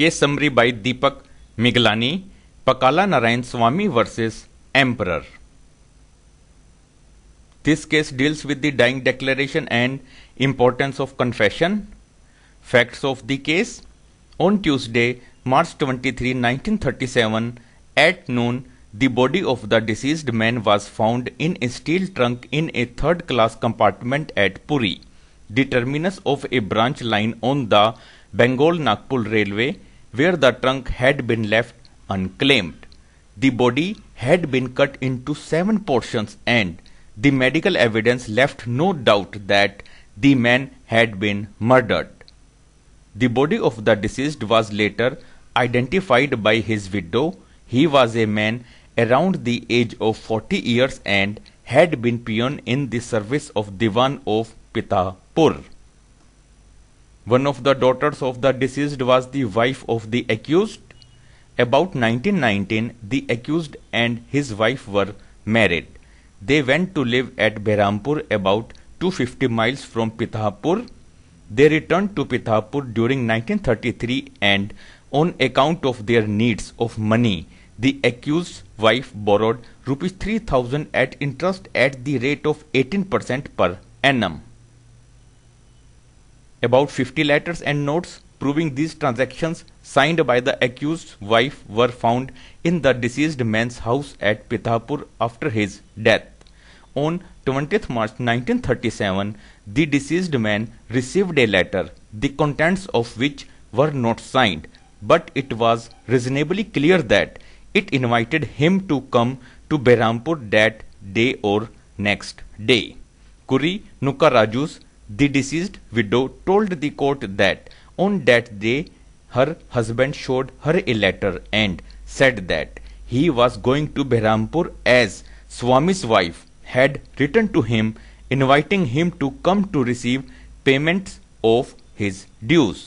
के by Deepak Miglani Pakala Narayana Swami versus emperor this case deals with the dying declaration and importance of confession facts of the case on Tuesday March 23, 1937 at noon the body of the deceased man was found in a steel trunk in a third class compartment at Puri the terminus of a branch line on the Bengal Nagpur Railway where the trunk had been left unclaimed. The body had been cut into seven portions and the medical evidence left no doubt that the man had been murdered. The body of the deceased was later identified by his widow. He was a man around the age of 40 years and had been peon in the service of Diwan of Pitapur. One of the daughters of the deceased was the wife of the accused. About 1919, the accused and his wife were married. They went to live at Behrampur about 250 miles from Pithapur. They returned to Pithapur during 1933 and on account of their needs of money, the accused's wife borrowed rupees 3000 at interest at the rate of 18% per annum about 50 letters and notes proving these transactions signed by the accused's wife were found in the deceased man's house at Pithapur after his death. On 20th March 1937, the deceased man received a letter, the contents of which were not signed, but it was reasonably clear that it invited him to come to Berampur that day or next day. Kuri Nukaraju's the deceased widow told the court that on that day her husband showed her a letter and said that he was going to Behrampur as Swami's wife had written to him inviting him to come to receive payments of his dues.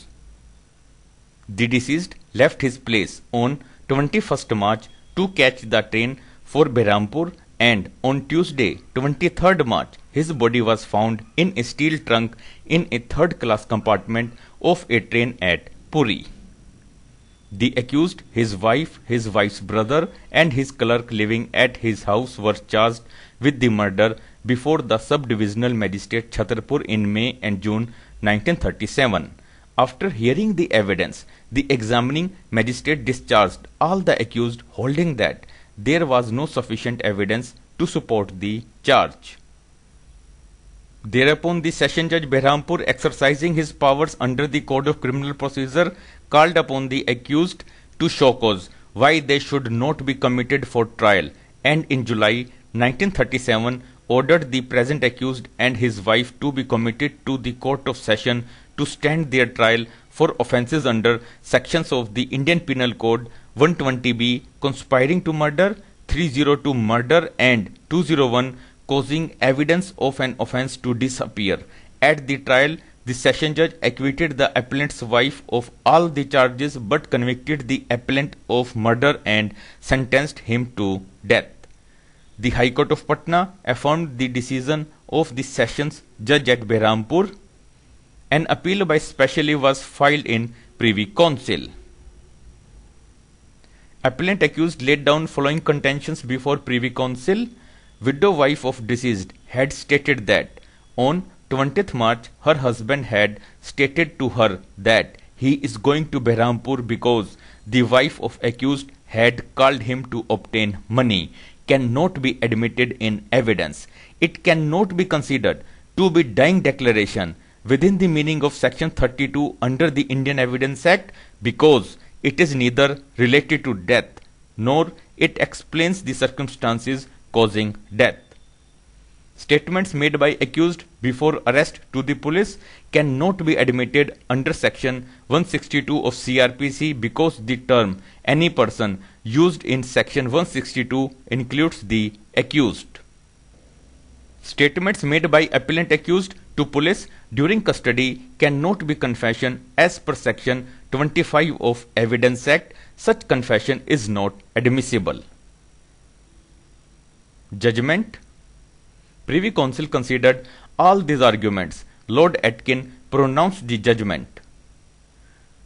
The deceased left his place on 21st March to catch the train for Behrampur and on Tuesday 23rd March his body was found in a steel trunk in a third class compartment of a train at Puri. The accused, his wife, his wife's brother, and his clerk living at his house were charged with the murder before the sub-divisional magistrate Chhatarpur in May and June 1937. After hearing the evidence, the examining magistrate discharged all the accused, holding that there was no sufficient evidence to support the charge. Thereupon, the Session Judge Behrampur, exercising his powers under the Code of Criminal Procedure, called upon the accused to show cause why they should not be committed for trial, and in July 1937 ordered the present accused and his wife to be committed to the Court of Session to stand their trial for offences under sections of the Indian Penal Code 120b conspiring to murder, 302 murder, and 201 causing evidence of an offense to disappear. At the trial, the session judge acquitted the appellant's wife of all the charges but convicted the appellant of murder and sentenced him to death. The High Court of Patna affirmed the decision of the sessions judge at Behrampur. An appeal by specially was filed in Privy Council. Appellant accused laid down following contentions before Privy Council widow wife of deceased had stated that on 20th March her husband had stated to her that he is going to Behrampur because the wife of accused had called him to obtain money cannot be admitted in evidence. It cannot be considered to be dying declaration within the meaning of section 32 under the Indian Evidence Act because it is neither related to death nor it explains the circumstances causing death. Statements made by accused before arrest to the police cannot be admitted under section 162 of CRPC because the term any person used in section 162 includes the accused. Statements made by appellant accused to police during custody cannot be confession as per section 25 of Evidence Act. Such confession is not admissible judgment. Privy Council considered all these arguments. Lord Atkin pronounced the judgment.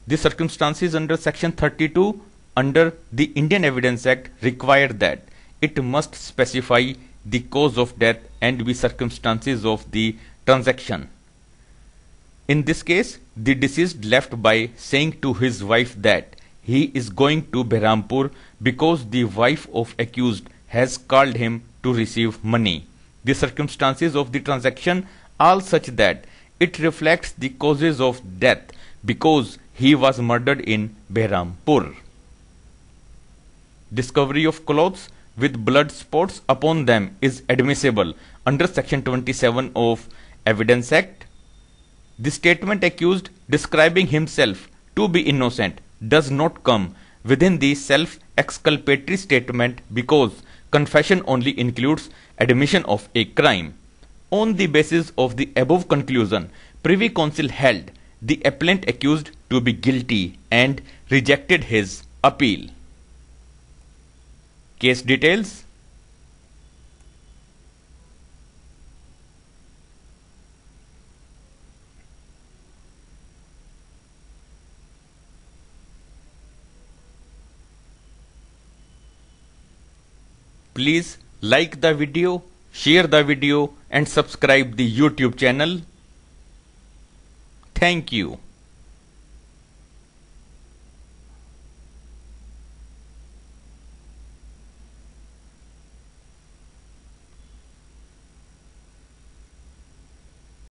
The circumstances under section 32 under the Indian Evidence Act required that it must specify the cause of death and the circumstances of the transaction. In this case, the deceased left by saying to his wife that he is going to Behrampur because the wife of accused has called him to receive money. The circumstances of the transaction are such that it reflects the causes of death because he was murdered in Behrampur. Discovery of clothes with blood spots upon them is admissible under section 27 of Evidence Act. The statement accused describing himself to be innocent does not come within the self-exculpatory statement because confession only includes admission of a crime. On the basis of the above conclusion, Privy Council held the appellant accused to be guilty and rejected his appeal. Case details Please like the video, share the video and subscribe the YouTube channel. Thank you.